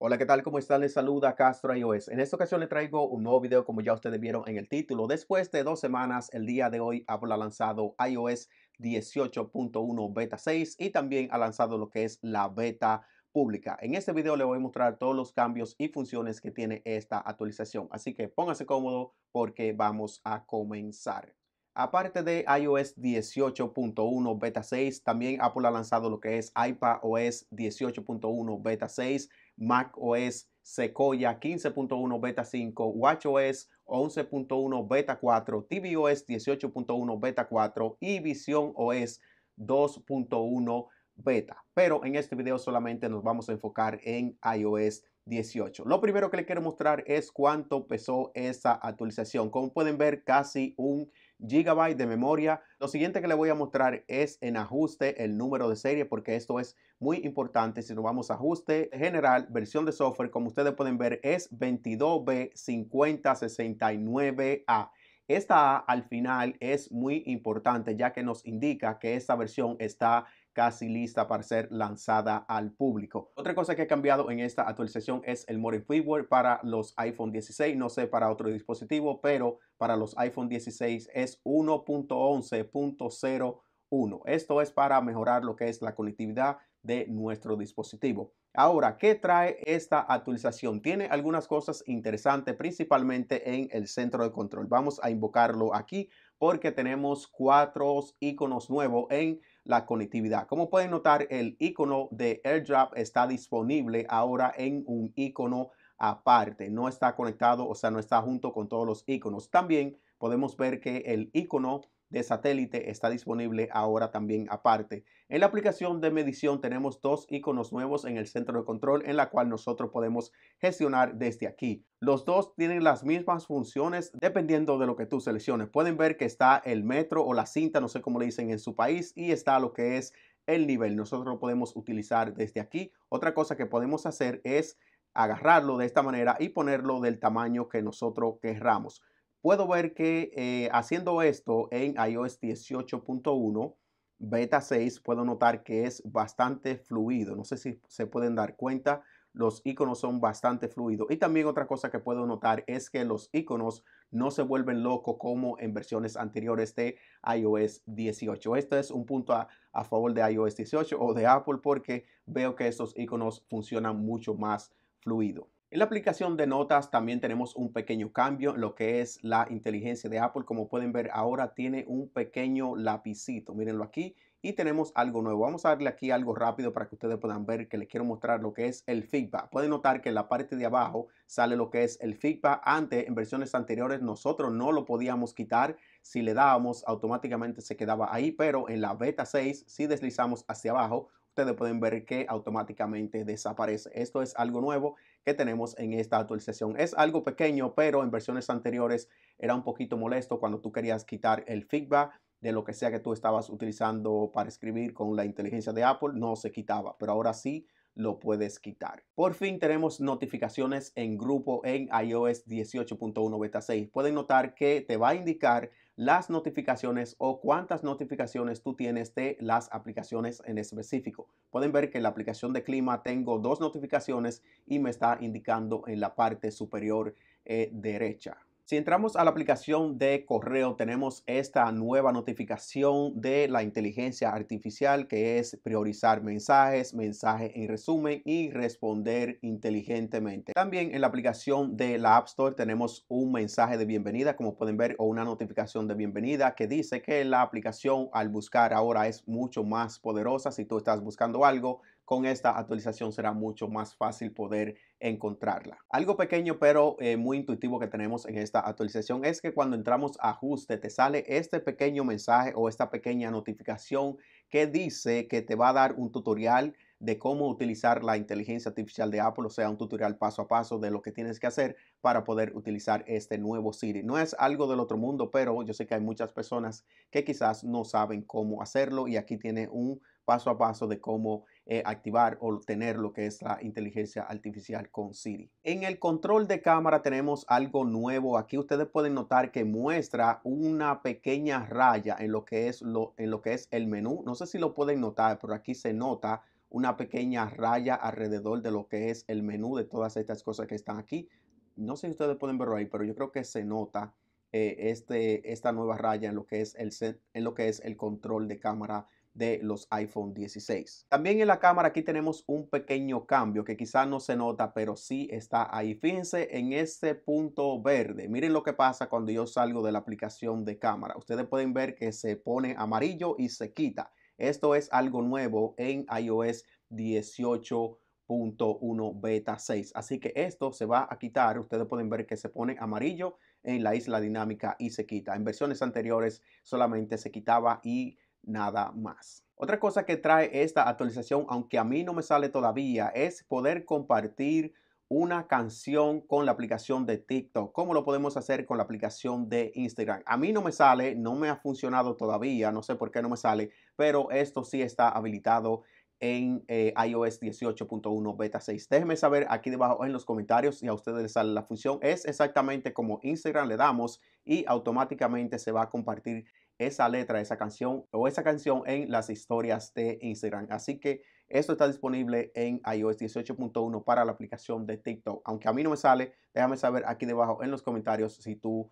Hola, ¿qué tal? ¿Cómo están? Les saluda Castro iOS. En esta ocasión les traigo un nuevo video como ya ustedes vieron en el título. Después de dos semanas, el día de hoy Apple ha lanzado iOS 18.1 Beta 6 y también ha lanzado lo que es la Beta pública. En este video les voy a mostrar todos los cambios y funciones que tiene esta actualización. Así que pónganse cómodo porque vamos a comenzar. Aparte de iOS 18.1 Beta 6, también Apple ha lanzado lo que es iPadOS 18.1 Beta 6 Mac OS Sequoia 15.1 Beta 5, WatchOS 11.1 Beta 4, tvOS 18.1 Beta 4 y Vision OS 2.1 Beta. Pero en este video solamente nos vamos a enfocar en iOS 18. Lo primero que les quiero mostrar es cuánto pesó esa actualización. Como pueden ver, casi un Gigabyte de memoria. Lo siguiente que le voy a mostrar es en ajuste el número de serie porque esto es muy importante. Si nos vamos a ajuste general, versión de software, como ustedes pueden ver, es 22B5069A. Esta A al final es muy importante ya que nos indica que esta versión está casi lista para ser lanzada al público. Otra cosa que ha cambiado en esta actualización es el Modern Firmware para los iPhone 16, no sé para otro dispositivo, pero para los iPhone 16 es 1.11.01. Esto es para mejorar lo que es la conectividad de nuestro dispositivo. Ahora, ¿qué trae esta actualización? Tiene algunas cosas interesantes, principalmente en el centro de control. Vamos a invocarlo aquí porque tenemos cuatro iconos nuevos en la conectividad. Como pueden notar, el icono de AirDrop está disponible ahora en un icono aparte. No está conectado, o sea, no está junto con todos los iconos. También podemos ver que el icono de satélite está disponible ahora también aparte. En la aplicación de medición tenemos dos iconos nuevos en el centro de control en la cual nosotros podemos gestionar desde aquí. Los dos tienen las mismas funciones dependiendo de lo que tú selecciones. Pueden ver que está el metro o la cinta, no sé cómo le dicen en su país, y está lo que es el nivel. Nosotros lo podemos utilizar desde aquí. Otra cosa que podemos hacer es agarrarlo de esta manera y ponerlo del tamaño que nosotros querramos puedo ver que eh, haciendo esto en iOS 18.1, beta 6, puedo notar que es bastante fluido. No sé si se pueden dar cuenta, los iconos son bastante fluidos. Y también otra cosa que puedo notar es que los iconos no se vuelven locos como en versiones anteriores de iOS 18. Esto es un punto a, a favor de iOS 18 o de Apple porque veo que estos iconos funcionan mucho más fluido. En la aplicación de notas también tenemos un pequeño cambio, lo que es la inteligencia de Apple. Como pueden ver, ahora tiene un pequeño lapicito. Mírenlo aquí y tenemos algo nuevo. Vamos a darle aquí algo rápido para que ustedes puedan ver que les quiero mostrar lo que es el feedback. Pueden notar que en la parte de abajo sale lo que es el feedback. Antes, en versiones anteriores, nosotros no lo podíamos quitar. Si le dábamos, automáticamente se quedaba ahí, pero en la beta 6, si deslizamos hacia abajo, ustedes pueden ver que automáticamente desaparece. Esto es algo nuevo que tenemos en esta actualización. Es algo pequeño, pero en versiones anteriores era un poquito molesto cuando tú querías quitar el feedback de lo que sea que tú estabas utilizando para escribir con la inteligencia de Apple, no se quitaba, pero ahora sí lo puedes quitar. Por fin tenemos notificaciones en grupo en iOS 18.1 beta 6. Pueden notar que te va a indicar las notificaciones o cuántas notificaciones tú tienes de las aplicaciones en específico. Pueden ver que en la aplicación de clima tengo dos notificaciones y me está indicando en la parte superior eh, derecha. Si entramos a la aplicación de correo, tenemos esta nueva notificación de la inteligencia artificial que es priorizar mensajes, mensajes en resumen y responder inteligentemente. También en la aplicación de la App Store tenemos un mensaje de bienvenida, como pueden ver, o una notificación de bienvenida que dice que la aplicación al buscar ahora es mucho más poderosa si tú estás buscando algo con esta actualización será mucho más fácil poder encontrarla. Algo pequeño pero eh, muy intuitivo que tenemos en esta actualización es que cuando entramos a ajuste te sale este pequeño mensaje o esta pequeña notificación que dice que te va a dar un tutorial de cómo utilizar la inteligencia artificial de Apple, o sea, un tutorial paso a paso de lo que tienes que hacer para poder utilizar este nuevo Siri. No es algo del otro mundo, pero yo sé que hay muchas personas que quizás no saben cómo hacerlo y aquí tiene un paso a paso de cómo eh, activar o tener lo que es la inteligencia artificial con Siri. En el control de cámara tenemos algo nuevo. Aquí ustedes pueden notar que muestra una pequeña raya en lo que es, lo, en lo que es el menú. No sé si lo pueden notar, pero aquí se nota una pequeña raya alrededor de lo que es el menú de todas estas cosas que están aquí. No sé si ustedes pueden verlo ahí, pero yo creo que se nota eh, este, esta nueva raya en lo, que es el, en lo que es el control de cámara de los iPhone 16. También en la cámara aquí tenemos un pequeño cambio que quizás no se nota, pero sí está ahí. Fíjense en este punto verde. Miren lo que pasa cuando yo salgo de la aplicación de cámara. Ustedes pueden ver que se pone amarillo y se quita. Esto es algo nuevo en iOS 18.1 beta 6. Así que esto se va a quitar. Ustedes pueden ver que se pone amarillo en la isla dinámica y se quita. En versiones anteriores solamente se quitaba y nada más. Otra cosa que trae esta actualización, aunque a mí no me sale todavía, es poder compartir una canción con la aplicación de TikTok. ¿Cómo lo podemos hacer con la aplicación de Instagram? A mí no me sale, no me ha funcionado todavía, no sé por qué no me sale, pero esto sí está habilitado en eh, iOS 18.1 beta 6. Déjenme saber aquí debajo en los comentarios si a ustedes les sale la función. Es exactamente como Instagram le damos y automáticamente se va a compartir esa letra, esa canción o esa canción en las historias de Instagram. Así que esto está disponible en iOS 18.1 para la aplicación de TikTok. Aunque a mí no me sale, déjame saber aquí debajo en los comentarios si tú,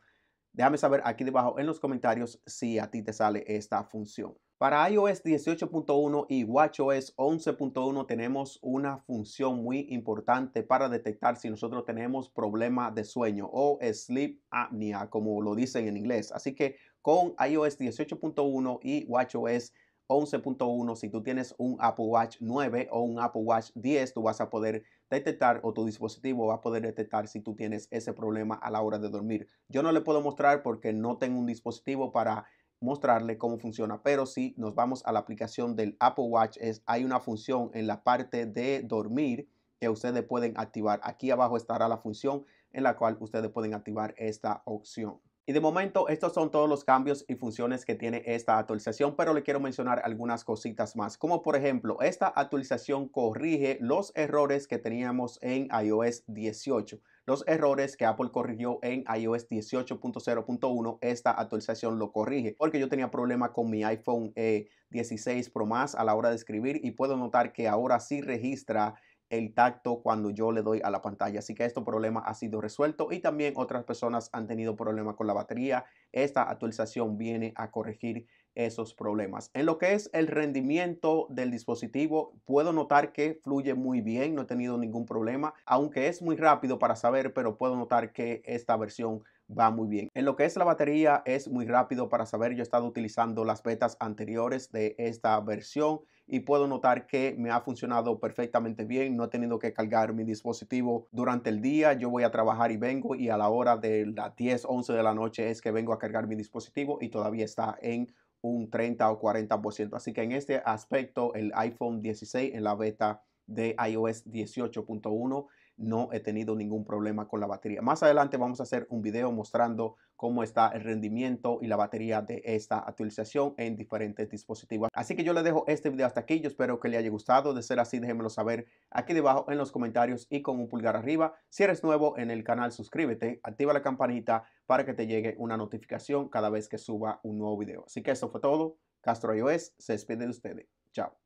déjame saber aquí debajo en los comentarios si a ti te sale esta función. Para iOS 18.1 y WatchOS 11.1 tenemos una función muy importante para detectar si nosotros tenemos problema de sueño o sleep apnea, como lo dicen en inglés. Así que con iOS 18.1 y WatchOS 11.1, 11.1, si tú tienes un Apple Watch 9 o un Apple Watch 10, tú vas a poder detectar o tu dispositivo va a poder detectar si tú tienes ese problema a la hora de dormir. Yo no le puedo mostrar porque no tengo un dispositivo para mostrarle cómo funciona, pero si nos vamos a la aplicación del Apple Watch, es, hay una función en la parte de dormir que ustedes pueden activar. Aquí abajo estará la función en la cual ustedes pueden activar esta opción. Y de momento, estos son todos los cambios y funciones que tiene esta actualización, pero le quiero mencionar algunas cositas más, como por ejemplo, esta actualización corrige los errores que teníamos en iOS 18. Los errores que Apple corrigió en iOS 18.0.1, esta actualización lo corrige, porque yo tenía problema con mi iPhone 16 eh, Pro Max a la hora de escribir y puedo notar que ahora sí registra el tacto cuando yo le doy a la pantalla. Así que este problema ha sido resuelto y también otras personas han tenido problemas con la batería. Esta actualización viene a corregir esos problemas. En lo que es el rendimiento del dispositivo, puedo notar que fluye muy bien, no he tenido ningún problema, aunque es muy rápido para saber, pero puedo notar que esta versión va muy bien. En lo que es la batería, es muy rápido para saber, yo he estado utilizando las betas anteriores de esta versión y puedo notar que me ha funcionado perfectamente bien. No he tenido que cargar mi dispositivo durante el día. Yo voy a trabajar y vengo y a la hora de las 10, 11 de la noche es que vengo a cargar mi dispositivo y todavía está en un 30 o 40%. Así que en este aspecto el iPhone 16 en la beta de iOS 18.1 no he tenido ningún problema con la batería. Más adelante vamos a hacer un video mostrando cómo está el rendimiento y la batería de esta actualización en diferentes dispositivos. Así que yo le dejo este video hasta aquí. Yo espero que le haya gustado. De ser así, déjenmelo saber aquí debajo en los comentarios y con un pulgar arriba. Si eres nuevo en el canal, suscríbete, activa la campanita para que te llegue una notificación cada vez que suba un nuevo video. Así que eso fue todo. Castro iOS se despide de ustedes. Chao.